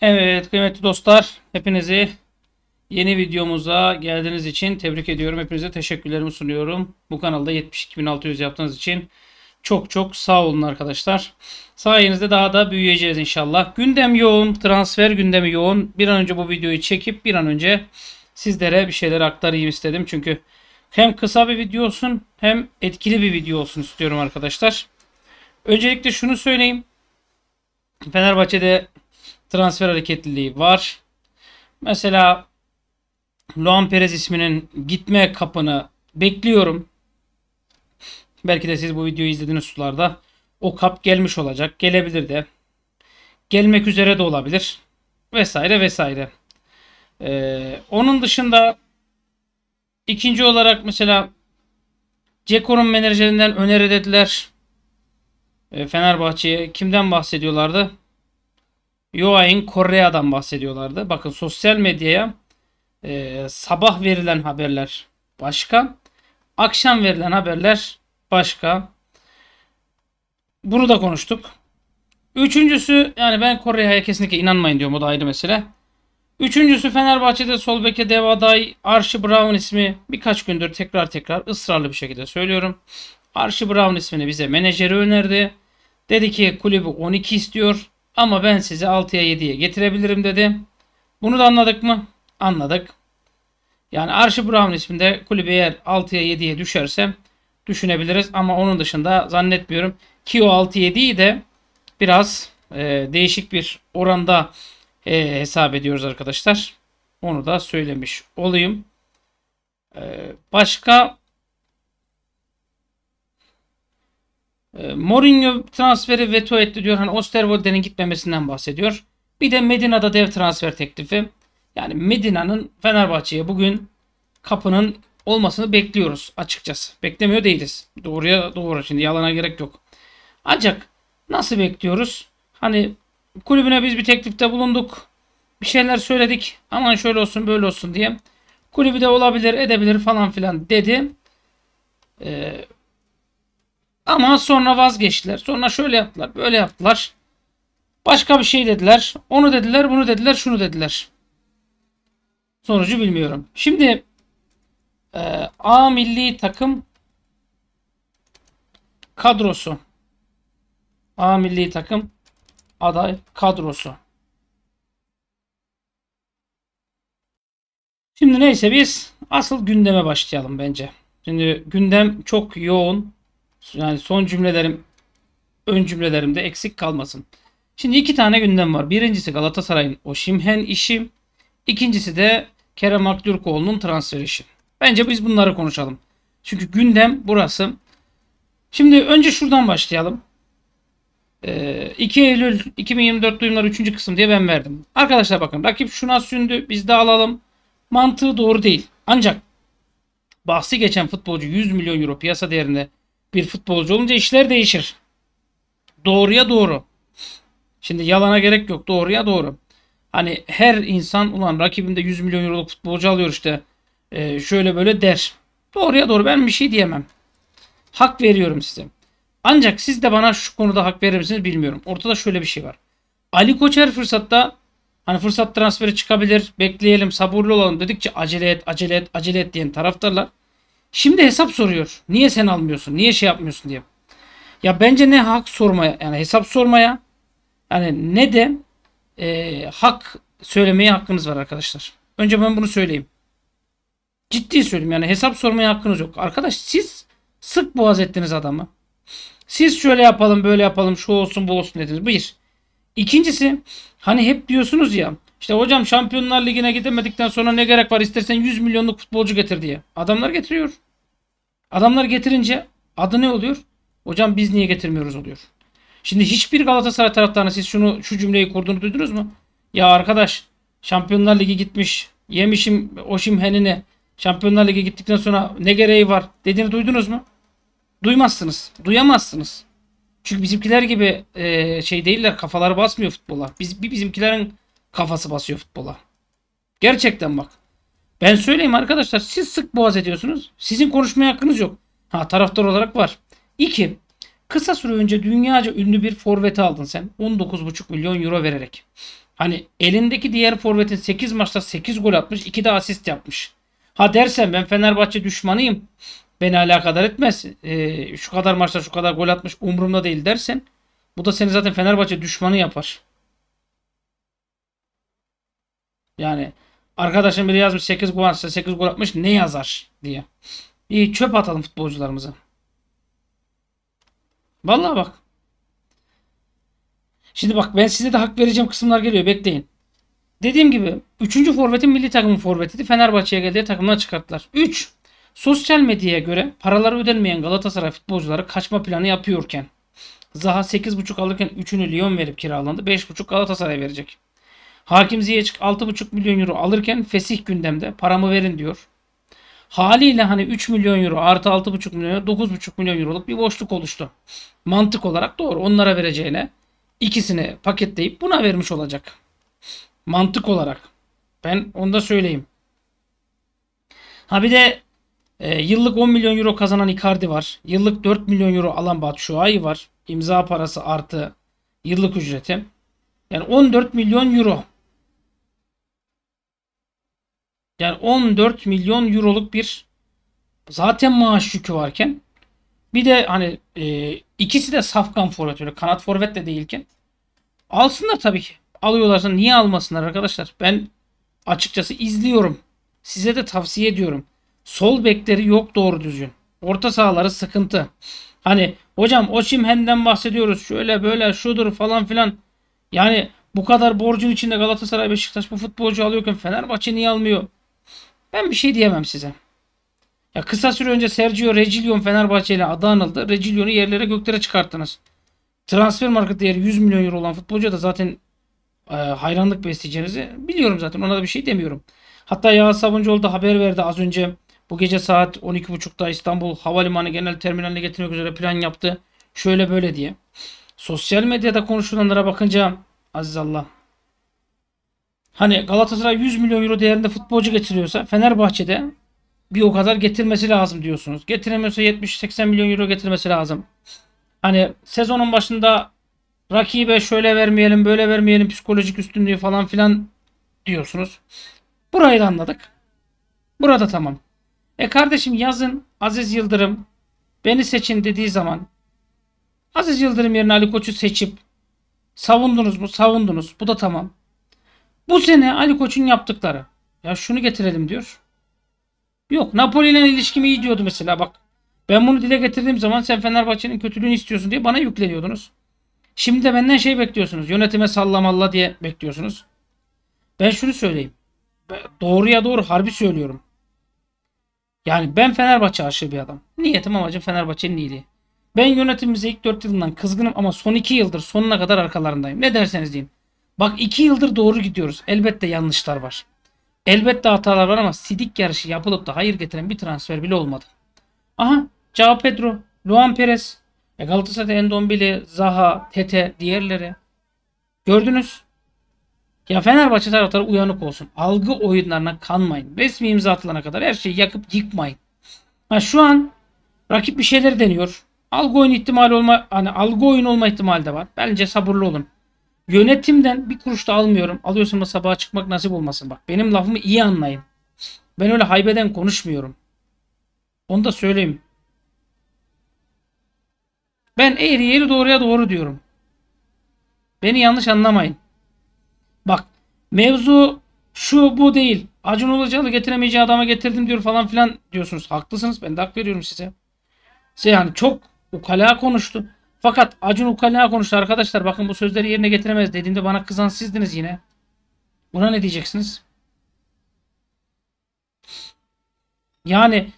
Evet kıymetli dostlar hepinizi yeni videomuza geldiğiniz için tebrik ediyorum. Hepinize teşekkürlerimi sunuyorum. Bu kanalda 72.600 yaptığınız için çok çok sağ olun arkadaşlar. Sayenizde daha da büyüyeceğiz inşallah. Gündem yoğun, transfer gündemi yoğun. Bir an önce bu videoyu çekip bir an önce sizlere bir şeyler aktarayım istedim. Çünkü hem kısa bir video olsun hem etkili bir video olsun istiyorum arkadaşlar. Öncelikle şunu söyleyeyim. Fenerbahçe'de transfer hareketliliği var. Mesela Luan Perez isminin gitme kapını bekliyorum. Belki de siz bu videoyu izlediğiniz sularda o kap gelmiş olacak. Gelebilir de. Gelmek üzere de olabilir. Vesaire vesaire. Ee, onun dışında ikinci olarak mesela Ceko'nun menajerinden öneri dediler. Ee, Fenerbahçe'ye kimden bahsediyorlardı? Yoain Korea'dan bahsediyorlardı. Bakın sosyal medyaya e, sabah verilen haberler başka. Akşam verilen haberler başka. Bunu da konuştuk. Üçüncüsü yani ben Korea'ya kesinlikle inanmayın diyorum o da ayrı mesele. Üçüncüsü Fenerbahçe'de sol devaday. Dev Aday, Arşi Brown ismi birkaç gündür tekrar tekrar ısrarlı bir şekilde söylüyorum. Arşi Brown ismini bize menajeri önerdi. Dedi ki kulübü 12 istiyor. Ama ben sizi 6'ya 7'ye getirebilirim dedi. Bunu da anladık mı? Anladık. Yani Arşi Brown isminde kulübe eğer 6'ya 7'ye düşerse düşünebiliriz. Ama onun dışında zannetmiyorum ki o 6-7'yi de biraz e, değişik bir oranda e, hesap ediyoruz arkadaşlar. Onu da söylemiş olayım. E, başka E, Mourinho transferi veto etti diyor. Hani Osterwolde'nin gitmemesinden bahsediyor. Bir de Medina'da dev transfer teklifi. Yani Medina'nın Fenerbahçe'ye bugün kapının olmasını bekliyoruz açıkçası. Beklemiyor değiliz. Doğruya doğru. Şimdi yalana gerek yok. Ancak nasıl bekliyoruz? Hani kulübüne biz bir teklifte bulunduk. Bir şeyler söyledik. Aman şöyle olsun böyle olsun diye. Kulübü de olabilir edebilir falan filan dedi. Ee, ama sonra vazgeçtiler. Sonra şöyle yaptılar, böyle yaptılar. Başka bir şey dediler. Onu dediler, bunu dediler, şunu dediler. Sonucu bilmiyorum. Şimdi e, A milli takım kadrosu. A milli takım aday kadrosu. Şimdi neyse biz asıl gündeme başlayalım bence. Şimdi gündem çok yoğun yani son cümlelerim ön cümlelerimde eksik kalmasın. Şimdi iki tane gündem var. Birincisi Galatasaray'ın o Şimhen işi. İkincisi de Kerem Aktürkoğlu'nun transfer işi. Bence biz bunları konuşalım. Çünkü gündem burası. Şimdi önce şuradan başlayalım. Ee, 2 Eylül 2024 duyumlar 3. kısım diye ben verdim. Arkadaşlar bakın rakip şuna sündü biz de alalım. Mantığı doğru değil. Ancak bahsi geçen futbolcu 100 milyon euro piyasa değerinde bir futbolcu olunca işler değişir. Doğruya doğru. Şimdi yalana gerek yok. Doğruya doğru. Hani her insan ulan rakibimde 100 milyon euroluk futbolcu alıyor işte. E, şöyle böyle der. Doğruya doğru ben bir şey diyemem. Hak veriyorum size. Ancak siz de bana şu konuda hak verir misiniz bilmiyorum. Ortada şöyle bir şey var. Ali Koç her fırsatta hani fırsat transferi çıkabilir. Bekleyelim sabırlı olalım dedikçe acele et acele et acele et diyen taraftarlar Şimdi hesap soruyor. Niye sen almıyorsun? Niye şey yapmıyorsun diye. Ya bence ne hak sormaya yani hesap sormaya yani ne de e, hak söylemeye hakkınız var arkadaşlar. Önce ben bunu söyleyeyim. Ciddi söyleyeyim yani hesap sormaya hakkınız yok. Arkadaş siz sık boğaz ettiniz adamı. Siz şöyle yapalım böyle yapalım şu olsun bu olsun dediniz. Bir. İkincisi hani hep diyorsunuz ya işte hocam Şampiyonlar Ligi'ne gidemedikten sonra ne gerek var istersen 100 milyonluk futbolcu getir diye. Adamlar getiriyor. Adamlar getirince adı ne oluyor? Hocam biz niye getirmiyoruz oluyor. Şimdi hiçbir Galatasaray taraftarına siz şunu şu cümleyi kurduğunu duydunuz mu? Ya arkadaş Şampiyonlar Ligi gitmiş. Yemişim Oşim Henini. Şampiyonlar Ligi gittikten sonra ne gereği var dediğini duydunuz mu? Duymazsınız. Duyamazsınız. Çünkü bizimkiler gibi e, şey değiller. Kafaları basmıyor futbola. Biz, bizimkilerin kafası basıyor futbola. Gerçekten bak. Ben söyleyeyim arkadaşlar siz sık boğaz ediyorsunuz. Sizin konuşmaya hakkınız yok. Ha taraftar olarak var. 2. Kısa süre önce dünyaca ünlü bir forveti aldın sen. 19,5 milyon euro vererek. Hani elindeki diğer forvetin 8 maçta 8 gol atmış. 2 de asist yapmış. Ha dersen ben Fenerbahçe düşmanıyım. Beni alakadar etmez. Ee, şu kadar maçta şu kadar gol atmış umurumda değil dersen. Bu da seni zaten Fenerbahçe düşmanı yapar. Yani Arkadaşım biri yazmış 8 gol atsa 8 gol atmış ne yazar diye. İyi çöp atalım futbolcularımıza. Vallahi bak. Şimdi bak ben size de hak vereceğim kısımlar geliyor bekleyin. Dediğim gibi 3. forvetin milli takımın forvetiydi. Fenerbahçe'ye geldiği takımdan çıkarttılar. 3. Sosyal medyaya göre paraları ödenmeyen Galatasaray futbolcuları kaçma planı yapıyorken Zaha 8.5 alırken 3'ünü Lyon verip kiralandı. 5.5 Galatasaray verecek. Hakim Ziyeçk 6,5 milyon euro alırken fesih gündemde paramı verin diyor. Haliyle hani 3 milyon euro artı 6,5 milyon euro 9,5 milyon euroluk bir boşluk oluştu. Mantık olarak doğru onlara vereceğine ikisini paketleyip buna vermiş olacak. Mantık olarak. Ben onu da söyleyeyim. Ha bir de e, yıllık 10 milyon euro kazanan Icardi var. Yıllık 4 milyon euro alan Batshuayi var. İmza parası artı yıllık ücreti. Yani 14 milyon euro yani 14 milyon euroluk bir zaten maaş yükü varken bir de hani e, ikisi de safkan forvet öyle kanat forvet de değilken alsınlar tabii ki. Alıyorlarsa niye almasınlar arkadaşlar? Ben açıkçası izliyorum. Size de tavsiye ediyorum. Sol bekleri yok doğru düzgün. Orta sahaları sıkıntı. Hani hocam o Şimhen'den bahsediyoruz. Şöyle böyle şudur falan filan. Yani bu kadar borcun içinde Galatasaray Beşiktaş bu futbolcu alıyorken Fenerbahçe niye almıyor? Ben bir şey diyemem size. Ya kısa süre önce Sergio Regillion Fenerbahçe ile adı anıldı. Regillion'u yerlere göklere çıkarttınız. Transfer market değeri 100 milyon euro olan futbolcu da zaten e, hayranlık besleyeceğinizi biliyorum zaten. Ona da bir şey demiyorum. Hatta Yağız Sabuncuoğlu da haber verdi az önce. Bu gece saat 12.30'da İstanbul Havalimanı Genel Terminaline getirmek üzere plan yaptı. Şöyle böyle diye. Sosyal medyada konuşulanlara bakınca Aziz Allah Hani Galatasaray 100 milyon euro değerinde futbolcu getiriyorsa Fenerbahçe'de bir o kadar getirmesi lazım diyorsunuz. Getiremiyorsa 70-80 milyon euro getirmesi lazım. Hani sezonun başında rakibe şöyle vermeyelim böyle vermeyelim psikolojik üstünlüğü falan filan diyorsunuz. Burayı da anladık. Burada tamam. E kardeşim yazın Aziz Yıldırım beni seçin dediği zaman Aziz Yıldırım yerine Ali Koç'u seçip savundunuz mu? Savundunuz. Bu da tamam. Bu sene Ali Koç'un yaptıkları. Ya şunu getirelim diyor. Yok Napoli ile ilişkimi iyi diyordu mesela bak. Ben bunu dile getirdiğim zaman sen Fenerbahçe'nin kötülüğünü istiyorsun diye bana yükleniyordunuz. Şimdi de benden şey bekliyorsunuz. Yönetime sallamalla diye bekliyorsunuz. Ben şunu söyleyeyim. doğruya doğru harbi söylüyorum. Yani ben Fenerbahçe aşığı bir adam. Niyetim amacım Fenerbahçe'nin iyiliği. Ben yönetimimize ilk 4 yılından kızgınım ama son 2 yıldır sonuna kadar arkalarındayım. Ne derseniz deyin. Bak iki yıldır doğru gidiyoruz. Elbette yanlışlar var. Elbette hatalar var ama sidik yarışı yapılıp da hayır getiren bir transfer bile olmadı. Aha Cao Pedro, Luan Perez, e Galatasaray Endombele, Zaha, Tete, diğerleri. Gördünüz. Ya Fenerbahçe taraftarı uyanık olsun. Algı oyunlarına kanmayın. Resmi imza atılana kadar her şeyi yakıp yıkmayın. Ha şu an rakip bir şeyler deniyor. Algı oyun ihtimali olma hani algı oyun olma ihtimali de var. Bence sabırlı olun. Yönetimden bir kuruş da almıyorum. Alıyorsun da sabaha çıkmak nasip olmasın. Bak benim lafımı iyi anlayın. Ben öyle haybeden konuşmuyorum. Onu da söyleyeyim. Ben eğri yeri doğruya doğru diyorum. Beni yanlış anlamayın. Bak mevzu şu bu değil. Acun Ilıcalı getiremeyeceği adama getirdim diyor falan filan diyorsunuz. Haklısınız. Ben de hak veriyorum size. Size yani çok ukala konuştu. Fakat Acun ukala konuştu arkadaşlar. Bakın bu sözleri yerine getiremez dediğimde bana kızan sizdiniz yine. Buna ne diyeceksiniz? Yani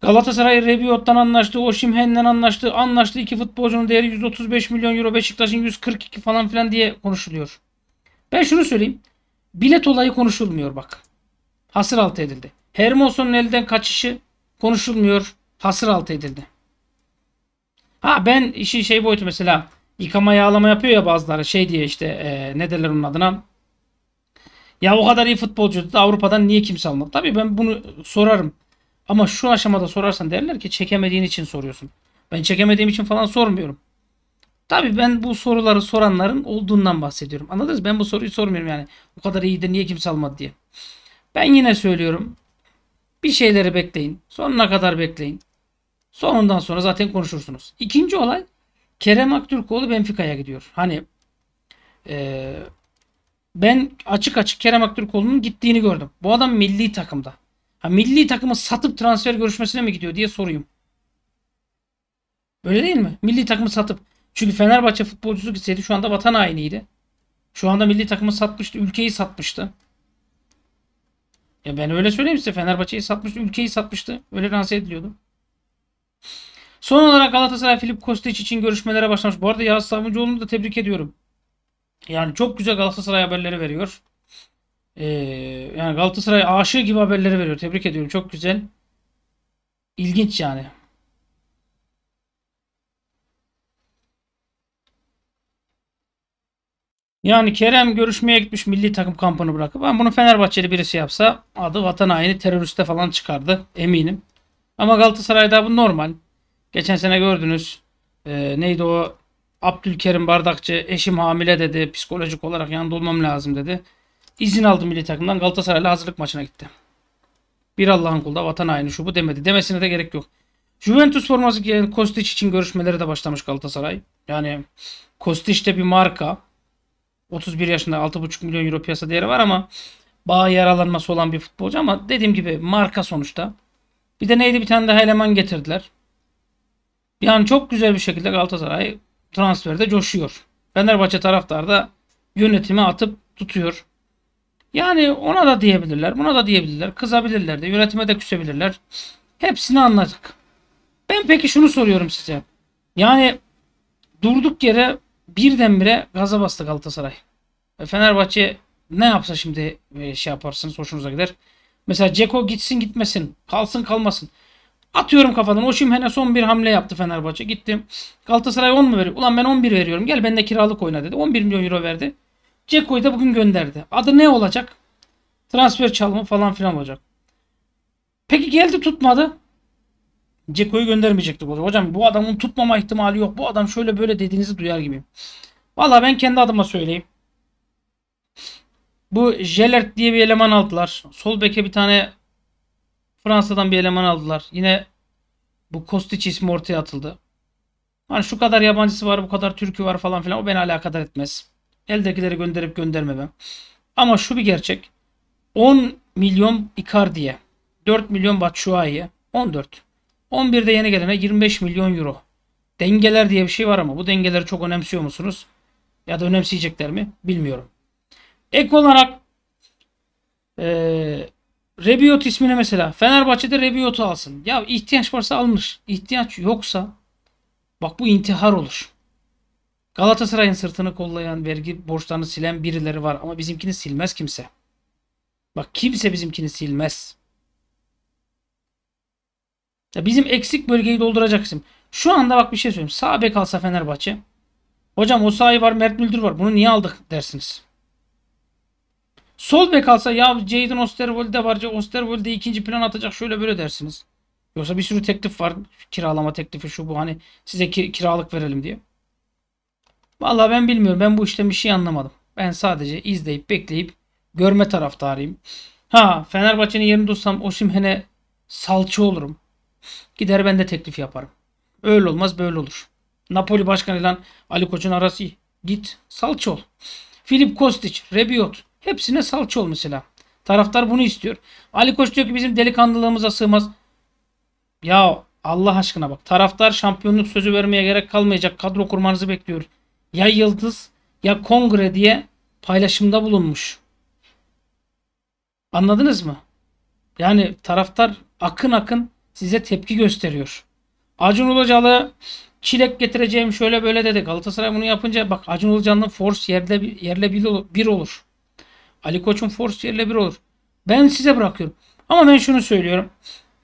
Galatasaray Rebiot'tan anlaştı. O Şimhen'den anlaştı. Anlaştı. iki futbolcunun değeri 135 milyon euro. Beşiktaş'ın 142 falan filan diye konuşuluyor. Ben şunu söyleyeyim. Bilet olayı konuşulmuyor bak. Hasır altı edildi. Hermoson'un elden kaçışı konuşulmuyor. Hasır altı edildi. Ha ben işin şey boyutu mesela yıkama yağlama yapıyor ya bazıları şey diye işte e, ne derler onun adına. Ya o kadar iyi futbolcu Avrupa'dan niye kimse almadı? Tabii ben bunu sorarım. Ama şu aşamada sorarsan derler ki çekemediğin için soruyorsun. Ben çekemediğim için falan sormuyorum. Tabii ben bu soruları soranların olduğundan bahsediyorum. Anladınız? Ben bu soruyu sormuyorum yani. O kadar iyiydi niye kimse almadı diye. Ben yine söylüyorum. Bir şeyleri bekleyin. Sonuna kadar bekleyin. Sonundan sonra zaten konuşursunuz. İkinci olay Kerem Aktürkoğlu Benfica'ya gidiyor. Hani e, ben açık açık Kerem Aktürkoğlu'nun gittiğini gördüm. Bu adam milli takımda. Ha, milli takımı satıp transfer görüşmesine mi gidiyor diye sorayım. Böyle değil mi? Milli takımı satıp. Çünkü Fenerbahçe futbolcusu gitseydi şu anda vatan hainiydi. Şu anda milli takımı satmıştı. Ülkeyi satmıştı. Ya ben öyle söyleyeyim size. Fenerbahçe'yi satmıştı. Ülkeyi satmıştı. Öyle lanse ediliyordu. Son olarak Galatasaray Filip Kostić için görüşmelere başlamış. Bu arada Yağız Savuncuoğlu'nu da tebrik ediyorum. Yani çok güzel Galatasaray haberleri veriyor. Ee, yani Galatasaray aşığı gibi haberleri veriyor. Tebrik ediyorum. Çok güzel. İlginç yani. Yani Kerem görüşmeye gitmiş milli takım kampını bırakıp Ben bunu Fenerbahçeli birisi yapsa adı vatan haini teröriste falan çıkardı eminim. Ama Galatasaray'da bu normal. Geçen sene gördünüz. E, neydi o? Abdülkerim Bardakçı eşim hamile dedi. Psikolojik olarak yanında olmam lazım dedi. İzin aldı milli takımdan Galatasaray'la hazırlık maçına gitti. Bir Allah'ın kulda vatan haini şu bu demedi. Demesine de gerek yok. Juventus forması giyen Kostić için görüşmeleri de başlamış Galatasaray. Yani Kostić de bir marka. 31 yaşında 6,5 milyon euro piyasa değeri var ama bağ yaralanması olan bir futbolcu ama dediğim gibi marka sonuçta. Bir de neydi bir tane daha eleman getirdiler. Yani çok güzel bir şekilde Galatasaray transferde coşuyor. Fenerbahçe taraftar da yönetimi atıp tutuyor. Yani ona da diyebilirler, buna da diyebilirler, kızabilirler de, yönetime de küsebilirler. Hepsini anladık. Ben peki şunu soruyorum size. Yani durduk yere birdenbire gaza bastı Galatasaray. E, Fenerbahçe ne yapsa şimdi e, şey yaparsınız hoşunuza gider. Mesela Ceko gitsin gitmesin. Kalsın kalmasın. Atıyorum kafadan. O Şimhen'e son bir hamle yaptı Fenerbahçe. Gittim. Galatasaray 10 mu veriyor? Ulan ben 11 veriyorum. Gel ben de kiralık oyna dedi. 11 milyon euro verdi. Ceko'yu da bugün gönderdi. Adı ne olacak? Transfer çalımı falan filan olacak. Peki geldi tutmadı. Ceko'yu göndermeyecektik Hocam bu adamın tutmama ihtimali yok. Bu adam şöyle böyle dediğinizi duyar gibiyim. Valla ben kendi adıma söyleyeyim. Bu Jelert diye bir eleman aldılar. Sol beke bir tane Fransa'dan bir eleman aldılar. Yine bu Kostiç ismi ortaya atıldı. Hani şu kadar yabancısı var, bu kadar Türk'ü var falan filan o beni alakadar etmez. Eldekileri gönderip göndermemem. Ama şu bir gerçek. 10 milyon Icardi'ye, 4 milyon Batshuayi'ye, 14. 11'de yeni gelene 25 milyon euro. Dengeler diye bir şey var ama bu dengeleri çok önemsiyor musunuz? Ya da önemseyecekler mi? Bilmiyorum. Ek olarak e, Rebiot ismini mesela Fenerbahçe'de Rebiot'u alsın. Ya ihtiyaç varsa alınır. İhtiyaç yoksa bak bu intihar olur. Galatasaray'ın sırtını kollayan, vergi borçlarını silen birileri var ama bizimkini silmez kimse. Bak kimse bizimkini silmez. Ya bizim eksik bölgeyi dolduracaksın. Şu anda bak bir şey söyleyeyim. Sağ bek alsa Fenerbahçe. Hocam o sahi var, Mert Müldür var. Bunu niye aldık dersiniz. Sol bek alsa ya Jadon Osterwold'de var. de ikinci plan atacak şöyle böyle dersiniz. Yoksa bir sürü teklif var. Kiralama teklifi şu bu hani size ki, kiralık verelim diye. Vallahi ben bilmiyorum. Ben bu işten bir şey anlamadım. Ben sadece izleyip bekleyip görme taraftarıyım. Ha Fenerbahçe'nin yerini tutsam Osimhen'e salça olurum. Gider ben de teklif yaparım. Öyle olmaz böyle olur. Napoli başkanıyla Ali Koç'un arası iyi. Git salça ol. Filip Kostic, Rebiot, Hepsine salça ol mesela. Taraftar bunu istiyor. Ali Koç diyor ki bizim delikanlılığımıza sığmaz. Ya Allah aşkına bak taraftar şampiyonluk sözü vermeye gerek kalmayacak kadro kurmanızı bekliyor. Ya Yıldız ya Kongre diye paylaşımda bulunmuş. Anladınız mı? Yani taraftar akın akın size tepki gösteriyor. Acun Ilıcalı çilek getireceğim şöyle böyle dedi. Galatasaray bunu yapınca bak Acun Ilıcalı'nın force yerle, yerle bir olur. Ali Koç'un force yerle bir olur. Ben size bırakıyorum. Ama ben şunu söylüyorum.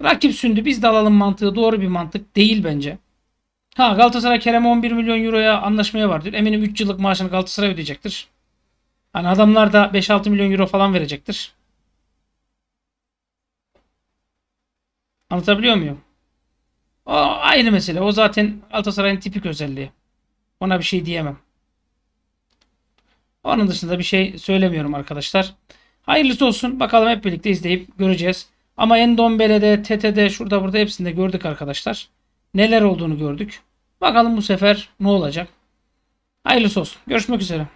Rakip sündü biz dalalım mantığı doğru bir mantık değil bence. Ha Galatasaray Kerem 11 milyon euroya anlaşmaya var Eminim 3 yıllık maaşını Galatasaray ödeyecektir. Hani adamlar da 5-6 milyon euro falan verecektir. Anlatabiliyor muyum? O ayrı mesele. O zaten Galatasaray'ın tipik özelliği. Ona bir şey diyemem. Onun dışında bir şey söylemiyorum arkadaşlar. Hayırlısı olsun. Bakalım hep birlikte izleyip göreceğiz. Ama Endombele'de, TT'de, şurada burada hepsinde gördük arkadaşlar. Neler olduğunu gördük. Bakalım bu sefer ne olacak. Hayırlısı olsun. Görüşmek üzere.